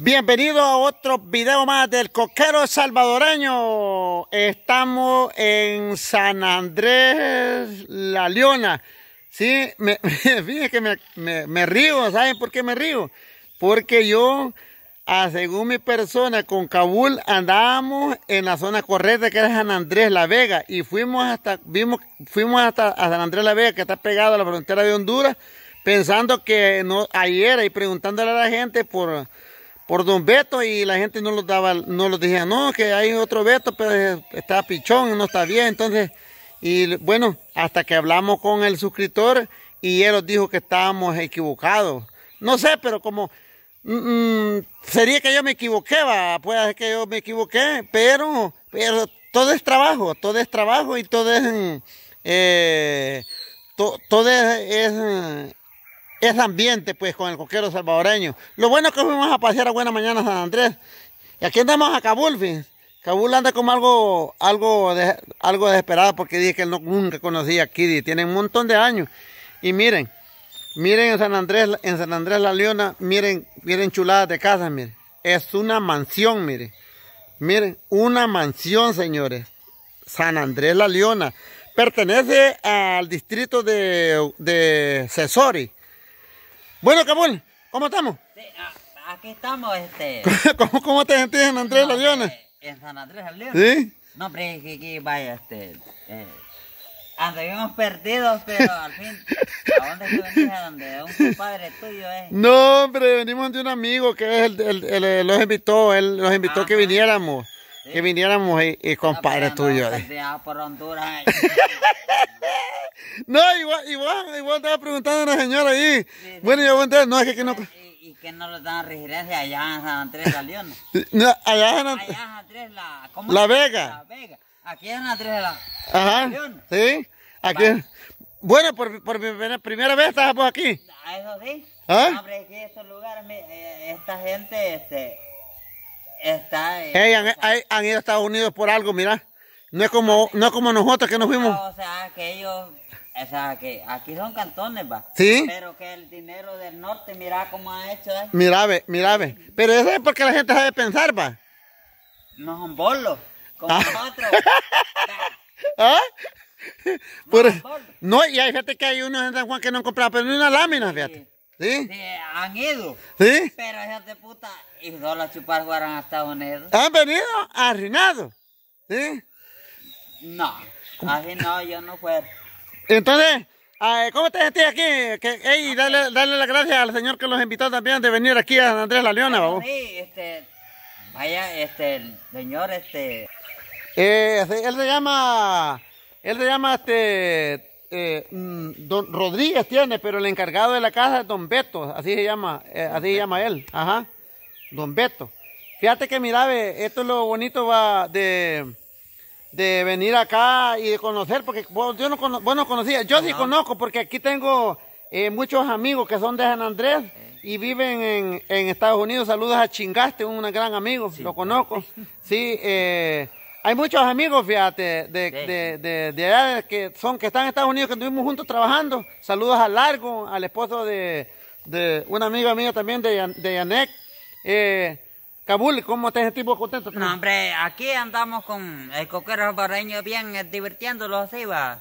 Bienvenido a otro video más del coquero salvadoreño. Estamos en San Andrés La Leona. Sí, me, fíjense que me, me, río, ¿saben por qué me río? Porque yo, ah, según mi persona, con Kabul andábamos en la zona correcta que era San Andrés La Vega y fuimos hasta, vimos, fuimos hasta San Andrés La Vega que está pegado a la frontera de Honduras pensando que no, ahí era y preguntándole a la gente por por Don Beto y la gente no los daba, no los decía, no, que hay otro Beto, pero eh, está pichón, no está bien, entonces, y bueno, hasta que hablamos con el suscriptor y él nos dijo que estábamos equivocados. No sé, pero como mm, mm, sería que yo me equivoqué, va, puede ser que yo me equivoqué, pero, pero todo es trabajo, todo es trabajo y todo es eh, todo es eh, es ambiente, pues, con el coquero salvadoreño. Lo bueno es que fuimos a pasear a Buena Mañana San Andrés. Y aquí andamos a Cabul, fin. Cabul anda como algo, algo, de, algo desesperado porque dije que no, nunca conocía a Tiene un montón de años. Y miren, miren en San Andrés, en San Andrés La Leona, miren, miren chuladas de casa, miren. Es una mansión, miren. Miren, una mansión, señores. San Andrés La Leona. Pertenece al distrito de, de Cesori. Bueno, Cabul, ¿cómo estamos? Sí, ah, aquí estamos, este... ¿Cómo, cómo te sentís en San Andrés no, Leones? en San Andrés Leones. ¿Sí? No, pero que vaya, este... Eh, anduvimos perdidos, pero al fin... ¿A dónde te venís? ¿A dónde? Un compadre tuyo, ¿eh? No, hombre, venimos de un amigo que es el, el, el, los invitó, él los invitó ah, que viniéramos. Que viniéramos y, y compadres tuyos. Eh. Eh. no, igual, igual, igual estaba preguntando a una señora ahí. bueno, yo voy a entrar, no es que, no... ¿Y, que no le dan residencia allá en San Andrés, la León? No, allá en Andrés. Allá Andrés, la... la Vega. La Vega. Aquí en Andrés, la... Ajá, la León. sí. Aquí... Bueno, por, mi primera vez estás aquí. Ah, eso sí. ¿Ah? Hombre, que estos lugares, eh, esta gente, este... Está. Eh, hey, han, ido a Estados Unidos por algo, mira. No es como, no como nosotros que nos fuimos. O sea, que ellos. O sea, que aquí son cantones, va. Sí. Pero que el dinero del norte, mira cómo ha hecho. eso. Eh. Mira, ve, mira, ve. Pero eso es porque la gente sabe pensar, va. No son bolos, como ah. nosotros. ¿Ah? No, por, e- no, y hay gente que hay unos en San Juan que no han comprado, pero ni una lámina, fíjate. ¿Sí? han ido. ¿Sí? Pero esas de puta, y las chupar fueron a Estados Unidos. ¿Han venido arruinados? ¿Sí? No, así no, yo no fuera. Entonces, ah, ¿cómo te sentís aquí? Que, hey, dale, dale las gracias al señor que los invitó también de venir aquí a Andrés La Leona, vamos. Sí, este, vaya, este, el señor, este... Eh, él se llama, él se llama, este, eh, mm, don Rodríguez tiene, pero el encargado de la casa es don Beto, así se llama, eh, así se llama él, ajá, don Beto. Fíjate que mira, esto es lo bonito va de, de venir acá y de conocer, porque yo no, cono, conocía, yo sí conozco, porque aquí tengo eh, muchos amigos que son de San Andrés y viven en, Estados Unidos. Saludos a Chingaste, un gran amigo, lo conozco. Sí, eh, hay muchos amigos, fíjate, de, de, de, de, que son que están en Estados Unidos que estuvimos juntos trabajando. Saludos a Largo, al esposo de, un amigo mía también de, de Yanek. Eh, Kabul, ¿cómo estás, tipo contento? No, hombre, aquí andamos con el coquero barreño bien eh, divirtiéndolo así, va.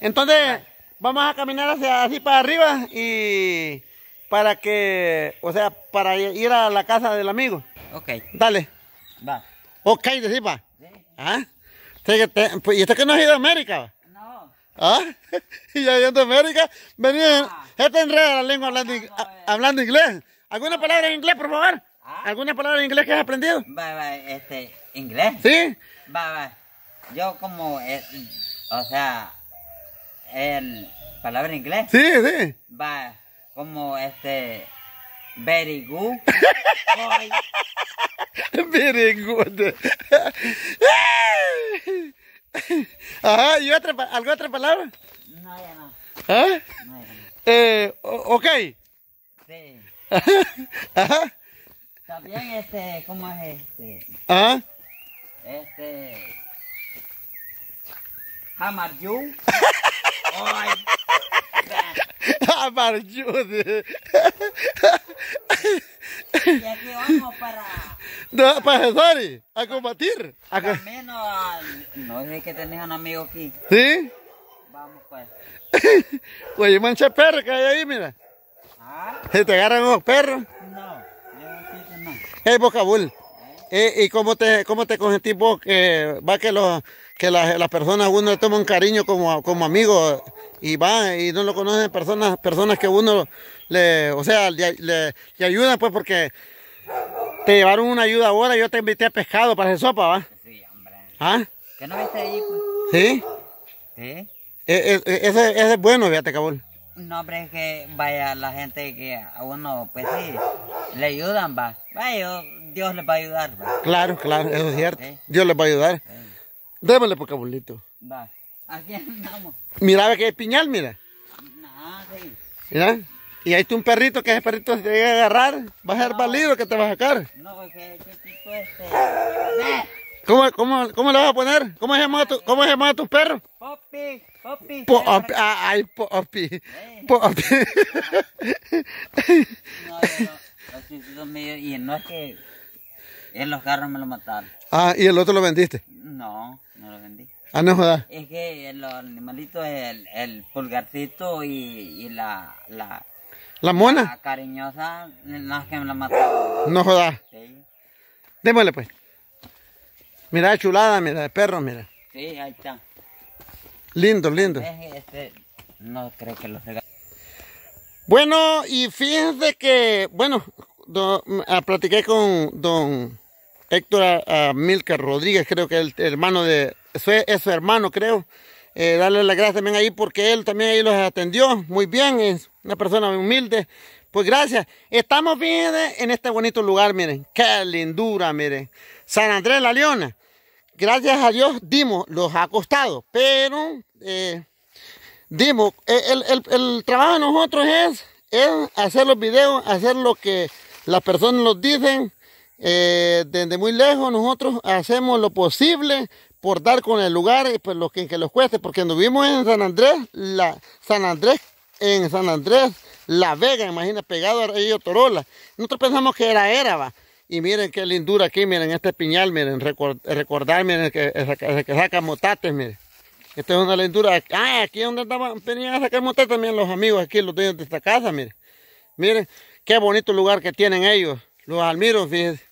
Entonces, vamos a caminar hacia así para arriba y para que, o sea, para ir a la casa del amigo. Ok. Dale. Va. Ok, decir, ¿Ah? Pues, ¿Y esto que no has ido a América? No. ¿Ah? ¿Y ya yendo a América? Venía, ah. esta este enreda la lengua hablando, inglés. ¿Alguna ah. palabra en inglés, por favor? ¿Ah? ¿Alguna palabra en inglés que has aprendido? Va, va, este, ¿inglés? Sí. Va, va, yo como, eh, o sea, el, palabra en inglés. Sí, sí. Va, como este... Very good. Very good. Ajá, ¿y otra, alguna otra palabra? No, ya no. ¿Ah? Eh, ok. Sí. Ajá. También este, ¿cómo es este? ¿Ah? Este... How Amarjude. Y aquí vamos para... No, para Cesari, a combatir. A... menos No sé que tenés un amigo aquí. ¿Sí? Vamos pues. Oye, mancha perro que hay ahí, mira. ¿Ah? ¿Se te agarran los perros? No, yo no. Es bocabul. Eh, ¿Y, cómo te, cómo te consentís vos que va que los que las personas personas uno le toman cariño como, como amigo y va y no lo conocen personas, personas que uno le, o sea, le, le, ayudan pues porque te llevaron una ayuda ahora, yo te invité a pescado para hacer sopa, ¿va? Sí, hombre. ¿Ah? ¿Qué no viste ahí, pues? ¿Sí? Sí. Eh, eh, ese, es bueno, fíjate, cabrón. No, hombre, es que vaya, la gente que a uno, pues sí, le ayudan, va. Vaya, Dios les va a ayudar. Claro, claro, eso es cierto. Dios les va a ayudar. ¿Eh? Démosle por cabulito. Va, aquí andamos. Mira, ve que hay piñal, mira. Nada Mira, y ahí está un perrito que ese perrito se va a agarrar. Va a ser valido que te va a sacar. No, porque ese tipo este. ¿Cómo, cómo, cómo le vas a poner? ¿Cómo se llama A cómo se llama tu perro? Poppy, Poppy. Ah, ah, ay, Poppy. Poppy. no, no, no, Y no no en los carros me lo mataron. Ah, ¿y el otro lo vendiste? No, no lo vendí. Ah, no jodas. Es que el animalito, el, el pulgarcito y, y la, la... ¿La mona? La cariñosa, es que me la mataron. No jodas. Sí. Démosle pues. Mira, chulada, mira, de perro, mira. Sí, ahí está. Lindo, lindo. Este, no creo que lo regalé. Bueno, y fíjense que, bueno, platiqué con don Héctor Rodríguez, creo que el hermano de, es su hermano, creo. Eh, darle las gracias también ahí porque él también ahí los atendió muy bien, es una persona muy humilde. Pues gracias. Estamos bien eh, en este bonito lugar, miren. Qué lindura, miren. San Andrés La Leona. Gracias a Dios dimos, los ha costado, pero eh, dimos. Eh, el, trabajo de nosotros es, es hacer los videos, hacer lo que las personas nos dicen eh, desde muy lejos nosotros hacemos lo posible por dar con el lugar y eh, pues lo que, que los cueste, porque vimos en San Andrés, la San Andrés, en San Andrés, La Vega, imagina, pegado a Río Torola. Nosotros pensamos que era Éraba. Y miren qué lindura aquí, miren este piñal, miren, record, recordar, miren, que, saca motates, miren. Esta es una lindura. Ah, aquí es donde estaban, venían a sacar motates también los amigos aquí, los dueños de esta casa, miren. Miren, qué bonito lugar que tienen ellos. Los almiros fíjense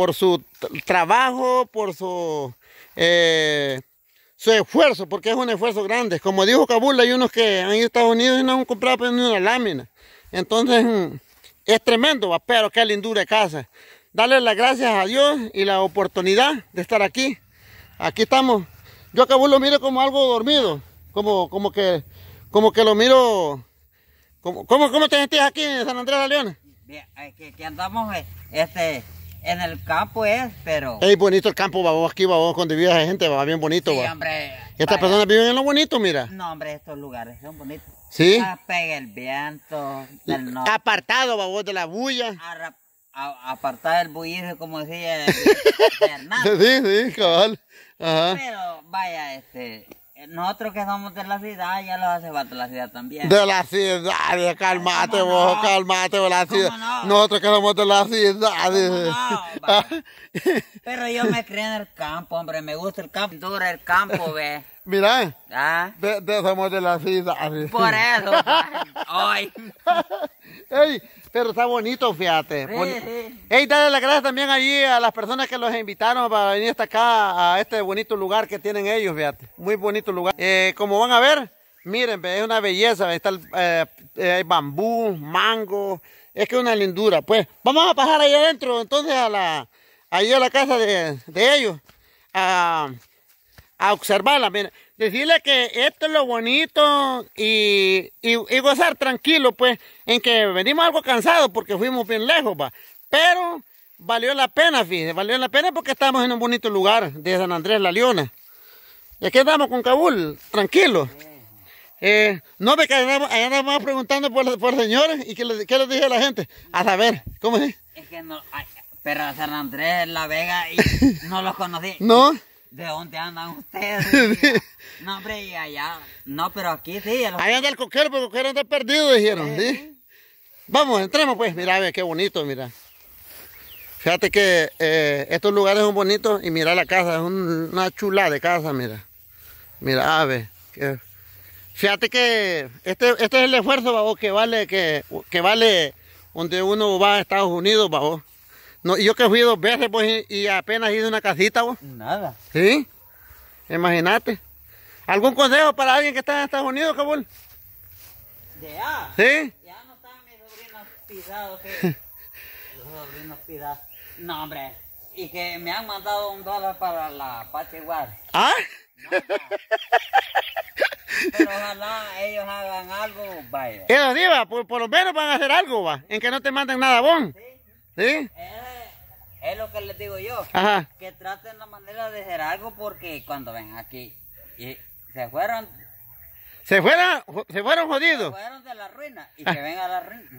por su trabajo, por su, eh, su esfuerzo, porque es un esfuerzo grande. Como dijo Kabul, hay unos que han ido Estados Unidos y no han comprado pues, ni una lámina. Entonces, mm, es tremendo, pero qué lindura de casa. Darle las gracias a Dios y la oportunidad de estar aquí. Aquí estamos. Yo a Kabul lo miro como algo dormido, como, como, que, como que lo miro... ¿Cómo, cómo, te sentís aquí en San Andrés de León? Bien, que, andamos eh, este, en el campo es, pero... Es bonito el campo, babo, aquí, babo, con vive de gente, va bien bonito, sí, hombre. Estas personas viven en lo bonito, mira. No, hombre, estos lugares son bonitos. ¿Sí? A ah, pega el viento Apartado, babo, de la bulla. Apartado apartar del bullicio, como decía el sí, sí, cabal. Ajá. Pero, vaya, este... Nosotros que somos de la ciudad, ya los hace falta la ciudad también. De la ciudad, calmate vos, calmate vos, la ciudad. Nosotros que somos de la ciudad. Ah. Pero yo me crié en el campo, hombre, me gusta el campo, dura el campo, ve. Mirá. Ah. De, de de la vida. Por eso. pero está bonito, fíjate. Sí, Ey, dale las gracias también allí a las personas que los invitaron para venir hasta acá, a este bonito lugar que tienen ellos, fíjate. Muy bonito lugar. Eh, como van a ver, miren, es una belleza. Está eh, hay bambú, mango. Es que es una lindura. Pues vamos a pasar ahí adentro, entonces, a la, a la casa de, de ellos. Ah, a observarla, mira. Decirle que esto es lo bonito y, y, gozar tranquilo, pues, en que venimos algo cansados porque fuimos bien lejos, va. Pero valió la pena, fíjese, valió la pena porque estamos en un bonito lugar de San Andrés La Leona. Y aquí andamos con Kabul, tranquilo. Eh, no, me quedamos, allá andamos preguntando por, por señores y qué les, dije a la gente. A saber, ¿cómo es? Es que no, pero San Andrés, La Vega, y no los conocí. ¿No? ¿De dónde andan ustedes? no, hombre, y allá. No, pero aquí sí. Ahí anda el coquero, porque el coquero anda perdido, dijeron. Vamos, entremos pues. Mira, ver, qué bonito, mira. Fíjate que eh, estos lugares son bonitos y mira la casa, es una chula de casa, mira. Mira, a ah, ver. Fíjate que este, este es el esfuerzo, babo, que vale, que, que vale donde uno va a Estados Unidos, babo. No, yo que fui dos veces, pues, y apenas hice una casita, vos. Nada. ¿Sí? Imagínate. ¿Algún consejo para alguien que está en Estados Unidos, ¿De Ya. ¿Sí? Ya no están mis sobrinos pisados, Los sobrinos pisados. No, hombre. Y que me han mandado un dólar para la Apache ¿Ah? No, no. Pero ojalá ellos hagan algo, vaya. Ellos, Diva, por, por, lo menos van a hacer algo, va. En que no te manden nada, bon. Sí. ¿Sí? Eh, es lo que les digo yo. Que traten la manera de hacer algo porque cuando ven aquí y se fueron. Se fueron, se fueron jodidos. Se fueron de la ruina y ah. que vengan a la ruina.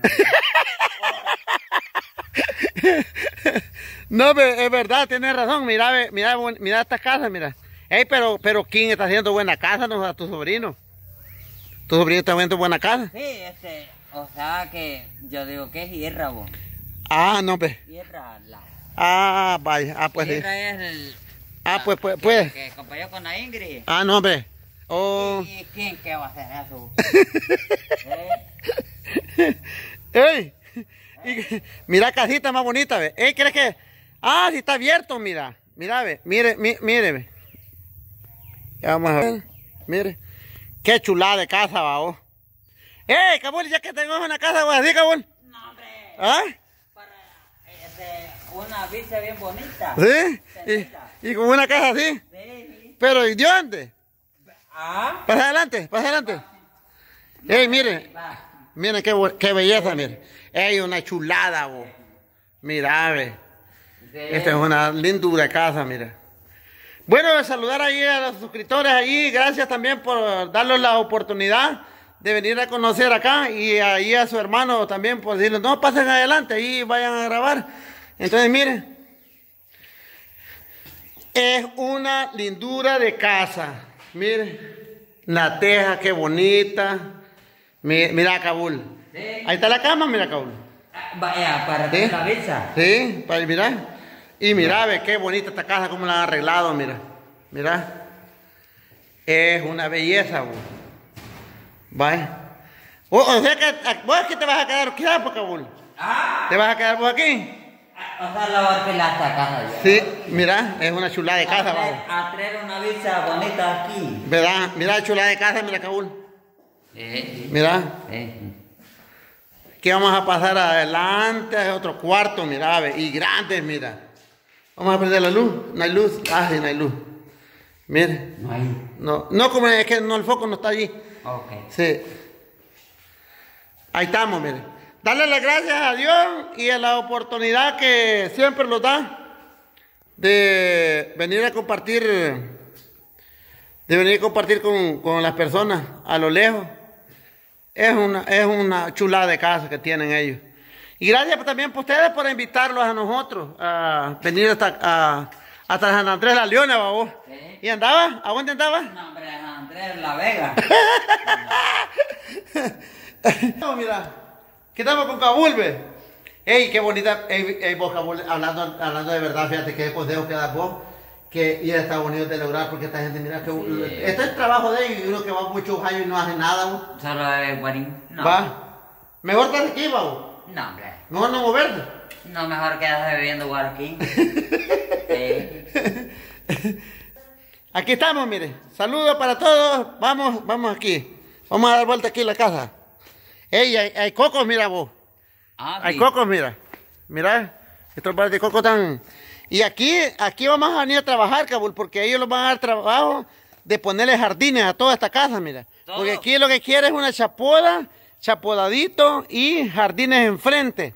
no, es verdad, tienes razón. Mira, mira, mira esta casa mira. Ey, pero, pero ¿quién está haciendo buena casa? No, a tu sobrino. ¿Tu sobrino está haciendo buena casa? Sí, este, o sea que yo digo que es hierro vos. Ah, no, pues. Ah, vaya. Ah, pues sí. Ah, pues, pues, pues. Que acompañó con la Ingrid. Ah, no, hombre. Oh. ¿Y quién qué va a hacer eso? ¿Eh? ¡Ey! Mira casita más bonita, ve. ¿Eh? ¿Crees que? Ah, si está abierto, mira. Mira, ve. Mire, mire, ve. Ya vamos a ver. Mire. Qué chulada de casa, va, oh. ¡Ey, cabul! Ya que tengo una casa, güey, así, cabul. No, hombre. ¿Ah? Una bici bien bonita. ¿Sí? Y, con una casa así. Pero ¿y de dónde? Ah. Pasa adelante, pasa adelante. Ey, mire. qué, qué belleza, mire. Ey, una chulada, bo Mira, ve. Esta es una linda casa, mira. Bueno, saludar ahí a los suscriptores ahí. Gracias también por darnos la oportunidad de venir a conocer acá y ahí a su hermano también por decirle, no, pasen adelante y vayan a grabar. Entonces, mire, es una lindura de casa. Mire, la teja, qué bonita. Mira, cabul, Kabul. Ahí está la cama, mira Kabul. Ah, Vaya, eh, para la cabeza. Sí, para mirar. Y mira, ve qué bonita esta casa, cómo la han arreglado, mira. Mira. Es una belleza, güey. Vaya. O, sea que vos que te vas a quedar, ¿qué por Kabul? Ah. ¿Te vas a quedar vos aquí? a sea, la casa Sí, mira, es una chulada de casa, vamos. A traer una vista bonita aquí. ¿Verdad? Mira, chulada de casa, mira, cabul eh. mira. Eh. qué vamos a pasar adelante, hay otro cuarto, mira, y grande, mira. Vamos a prender la luz, no hay luz, ah, sí, no hay luz. Mire. No hay. No, no como es que no, el foco no está allí. Ok. Sí. Ahí estamos, mire darle las gracias a Dios y a la oportunidad que siempre nos da de venir a compartir, de venir a compartir con, las personas a lo lejos. Es una, es una chulada de casa que tienen ellos. Y gracias también por ustedes por invitarlos a nosotros a venir hasta, a, hasta San Andrés La Leona, babo. ¿Y andaba? ¿A dónde andaba? Andrés La Vega. no, mira estamos con Cabulbe. Ey, qué bonita. Ey, vos, hablando, hablando de verdad, fíjate que consejo que das vos que ir a Estados Unidos de lograr porque esta gente mira que esto este es el trabajo de ellos y uno que va muchos años y no hace nada solo de guarín no. va mejor estar aquí va no hombre mejor no moverte no mejor quedarse bebiendo guar aquí aquí estamos mire saludos para todos vamos vamos aquí vamos a dar vuelta aquí a la casa Ey, hay, hay cocos, mira vos. Ah, hay cocos, mira. Mira, estos bares de coco están... Y aquí, aquí vamos a venir a trabajar, cabrón, porque ellos lo van a dar trabajo de ponerle jardines a toda esta casa, mira. Porque aquí lo que quiere es una chapoda, chapodadito y jardines enfrente.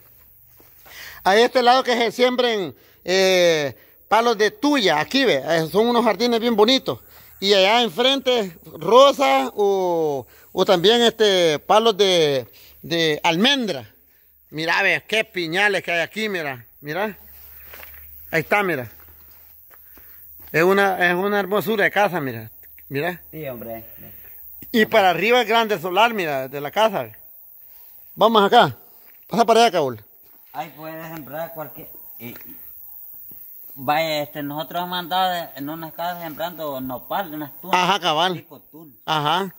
A este lado que se siembren eh, palos de tuya, aquí ve, son unos jardines bien bonitos y allá enfrente rosa o, también este palos de, de almendra. Mira, ve, qué piñales que hay aquí, mira, mira. Ahí está, mira. Es una, es una hermosura de casa, mira. Mira. Sí, hombre. Y para arriba el grande solar, mira, de la casa. Vamos acá. Pasa para allá, Caúl. Ahí puedes sembrar cualquier... Vaya, este, nosotros hemos andado en unas casas sembrando nopal, unas tunas. Ajá, cabal. Ajá.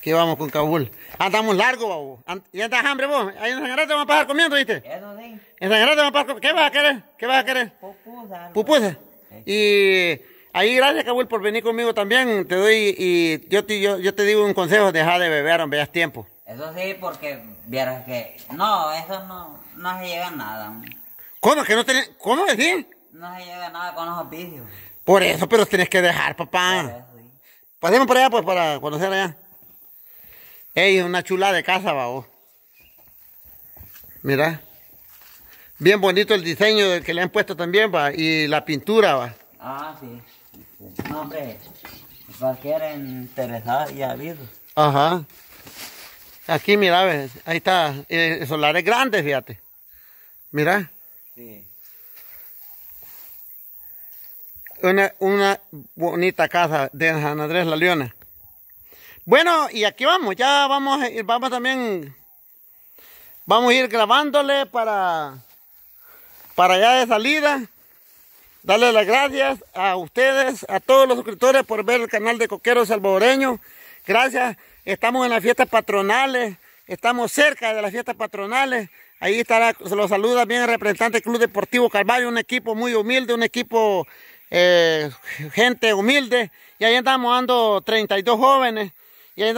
qué vamos con Cabul. Andamos largo, babo. ¿Ya estás hambre vos? Ahí en San vamos a pasar comiendo, ¿viste? Eso sí. En San vamos pasar comiendo. ¿Qué vas a querer? ¿Qué vas a querer? Pupusa. Pupusa. Y... Ahí gracias, Kabul, por venir conmigo también. Te doy y yo te, yo, yo te digo un consejo, deja de beber, aunque ya es tiempo. Eso sí, porque vieras que... No, eso no no se llega nada. ¿Cómo? ¿Que no tenés? ¿Cómo decir? No se llega nada con los oficios. Por eso, pero tenés que dejar, papá. Pasemos por allá, pues, para conocer allá. Ey, una chula de casa, vos. Mira. Bien bonito el diseño que le han puesto también, va. Y la pintura, va. Ah, sí. No, hombre. Cualquiera interesada y habido. Ajá. Aquí, mira, ves. Ahí está. Eh, solares grandes, fíjate. Mira. Una, bonita casa de San Andrés La Leona. Bueno, y aquí vamos, ya vamos, vamos también, vamos a ir grabándole para, para allá de salida. Darle las gracias a ustedes, a todos los suscriptores por ver el canal de Coquero Salvadoreño. Gracias, estamos en las fiestas patronales, estamos cerca de las fiestas patronales. Ahí estará, se lo saluda bien el representante del Club Deportivo Calvario, un equipo muy humilde, un equipo eh, gente humilde. Y ahí estamos dando 32 jóvenes. Y ahí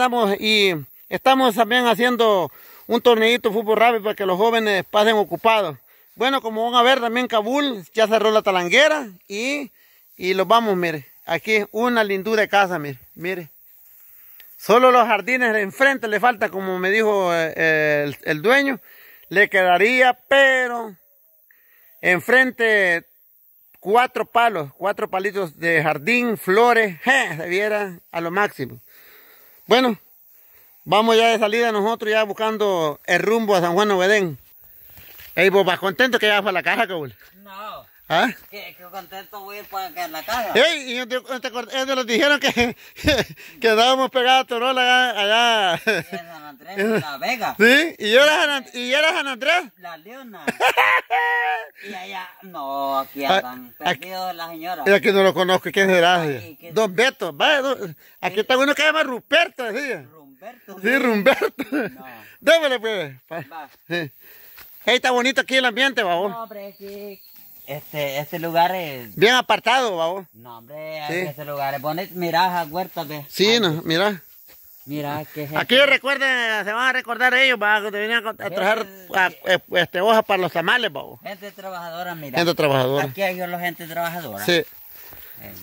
estamos también haciendo un torneito de fútbol rápido para que los jóvenes pasen ocupados. Bueno, como van a ver también Kabul ya cerró la talanguera y, y los vamos, mire. Aquí una lindura de casa, mire, Solo los jardines de enfrente le falta, como me dijo eh, el dueño le quedaría, pero enfrente cuatro palos, cuatro palitos de jardín, flores, je, se viera a lo máximo. Bueno, vamos ya de salida nosotros ya buscando el rumbo a San Juan Obedén. Ey, vos vas contento que ya fue a la caja, cabrón. No. ¿Ah? Que, qué contento voy a ir en la casa. Ey, y ellos nos dijeron que, que pegados a Torola allá. Y en San Andrés, en La Vega. ¿Sí? ¿Y yo era San, y Andrés? La Leona. y allá, no, aquí ah, andan perdidos la señora. Y aquí no lo conozco, ¿quién será? Ay, Don Beto, va, aquí está uno que se llama Ruperto, decía. Rumberto. Sí, Rumberto. No. pues. Va. está bonito aquí el ambiente, babón. hombre, este, este lugar es... Bien apartado, babo. No, hombre, este lugar es bonito. Mirá, acuérdate. Sí, mira. Mira, que gente. Aquí este. recuerden, se van a recordar ellos, va, que te venían a, traer este, eh, este, hojas para los tamales, babo. Gente trabajadora, mira. Gente trabajadora. Aquí hay la gente trabajadora. Sí. Eh.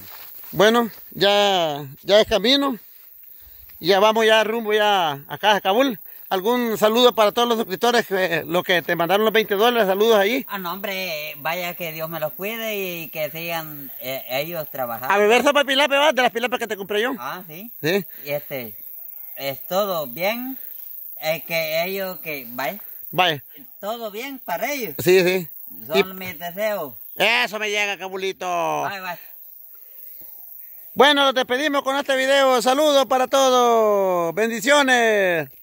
Bueno, ya, ya es camino. Ya vamos ya rumbo ya acá a Kabul. ¿Algún saludo para todos los suscriptores, que los que te mandaron los 20 dólares? Saludos ahí. Ah, no, hombre, vaya que Dios me los cuide y que sigan eh, ellos trabajando. A beber sopa de De las pilapas que te compré yo. Ah, sí. Sí. Y este, es todo bien. Es eh, que ellos, que, vaya. Vaya. Todo bien para ellos. Sí, sí. Son mis deseos. Eso me llega, cabulito. Bye, bye. Bueno, nos despedimos con este video. Saludos para todos. Bendiciones.